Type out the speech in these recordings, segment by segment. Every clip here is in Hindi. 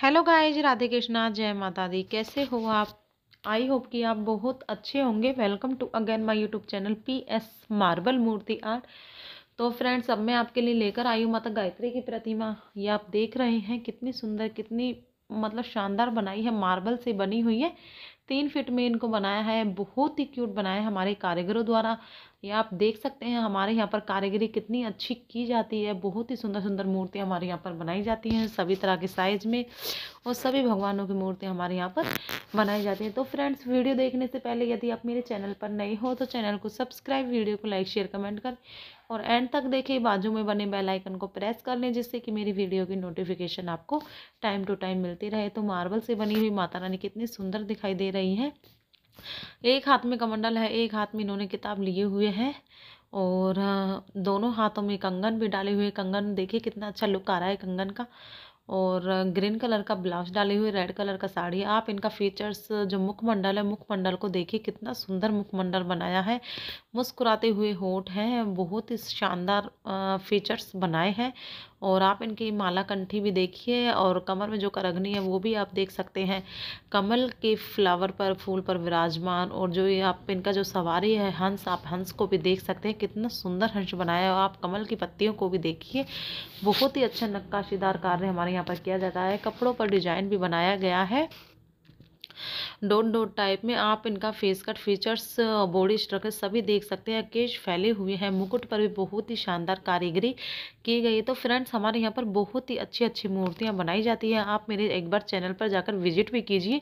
हेलो गाइज राधे कृष्णा जय माता दी कैसे हो आप आई होप कि आप बहुत अच्छे होंगे welcome to again my YouTube channel P S marble Murti art तो फ्रेंड्स अब मैं आपके लिए लेकर आई हूँ माता गायत्री की प्रतिमा ये आप देख रहे हैं कितनी सुंदर कितनी मतलब शानदार बनाई है मार्बल से बनी हुई है तीन फिट में इनको बनाया है बहुत ही क्यूट बनाया है हमारे कारीगरों द्वारा ये आप देख सकते हैं हमारे यहाँ पर कारीगरी कितनी अच्छी की जाती है बहुत ही सुंदर सुंदर मूर्तियाँ हमारे यहाँ पर बनाई जाती हैं सभी तरह के साइज़ में और सभी भगवानों की मूर्तियाँ हमारे यहाँ पर बनाई जाती हैं तो फ्रेंड्स वीडियो देखने से पहले यदि आप मेरे चैनल पर नए हो तो चैनल को सब्सक्राइब वीडियो को लाइक शेयर कमेंट कर और एंड तक देखें बाजू में बने बेल आइकन को प्रेस कर लें जिससे कि मेरी वीडियो की नोटिफिकेशन आपको टाइम टू टाइम मिलती रहे तो मार्बल से बनी हुई माता रानी कितनी सुंदर दिखाई दे रही है एक हाथ में कमंडल है एक हाथ में इन्होंने किताब लिए हुए हैं और दोनों हाथों में कंगन भी डाले हुए कंगन देखिए कितना अच्छा लुक आ रहा है कंगन का और ग्रीन कलर का ब्लाउज डाली हुई रेड कलर का साड़ी आप इनका फीचर्स जो मुखमंडल है मुखमंडल को देखिए कितना सुंदर मुखमंडल बनाया है मुस्कुराते हुए होठ हैं बहुत ही शानदार फीचर्स बनाए हैं और आप इनकी माला कंठी भी देखिए और कमर में जो करघनी है वो भी आप देख सकते हैं कमल के फ्लावर पर फूल पर विराजमान और जो ये आप इनका जो सवारी है हंस आप हंस को भी देख सकते हैं कितना सुंदर हंस बनाया है आप कमल की पत्तियों को भी देखिए बहुत ही अच्छा नक्काशीदार कार्य हमारे यहाँ पर किया जाता है कपड़ों पर डिजाइन भी बनाया गया है डोट डोट टाइप में आप इनका face cut features body structure सभी देख सकते हैं केश फैले हुए हैं मुकुट पर भी बहुत ही शानदार कारीगरी की गई है तो फ्रेंड्स हमारे यहाँ पर बहुत ही अच्छी अच्छी मूर्तियाँ बनाई जाती हैं आप मेरे एक बार चैनल पर जाकर विजिट भी कीजिए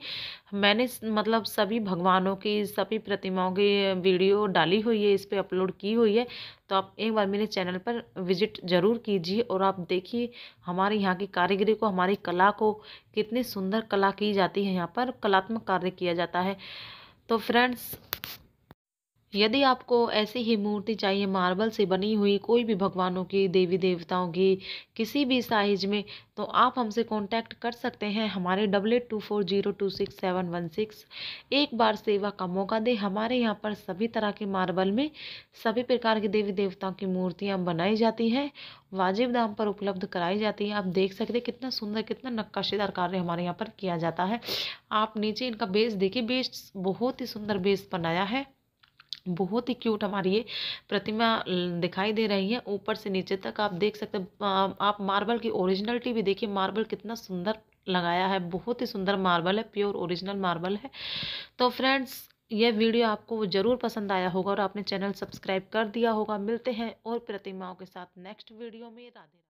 मैंने मतलब सभी भगवानों की सभी प्रतिमाओं की वीडियो डाली हुई है इस पर अपलोड की हुई है तो आप एक बार मेरे चैनल पर विजिट ज़रूर कीजिए और आप देखिए हमारे यहाँ की कारीगरी को हमारी कला को कितनी सुंदर कला की जाती है यहाँ पर कलात्मक कार्य किया जाता है तो फ्रेंड्स यदि आपको ऐसी ही मूर्ति चाहिए मार्बल से बनी हुई कोई भी भगवानों की देवी देवताओं की किसी भी साइज में तो आप हमसे कांटेक्ट कर सकते हैं हमारे double eight two four zero two six seven one six एक बार सेवा का मौका दे हमारे यहाँ पर सभी तरह के मार्बल में सभी प्रकार की देवी देवताओं की मूर्तियाँ बनाई जाती हैं वाजिब दाम पर उपलब्ध कराई जाती है आप देख सकते हैं कितना सुंदर कितना नक्काशीदार कार्य हमारे यहाँ पर किया जाता है आप नीचे इनका बेस देखिए बेस बहुत ही सुंदर बेस बनाया है बहुत ही क्यूट हमारी ये प्रतिमा दिखाई दे रही है ऊपर से नीचे तक आप देख सकते हैं आप मार्बल की ओरिजिनलिटी भी देखिए मार्बल कितना सुंदर लगाया है बहुत ही सुंदर मार्बल है प्योर ओरिजिनल मार्बल है तो फ्रेंड्स यह वीडियो आपको ज़रूर पसंद आया होगा और आपने चैनल सब्सक्राइब कर दिया होगा मिलते हैं और प्रतिमाओं के साथ नेक्स्ट वीडियो में राधे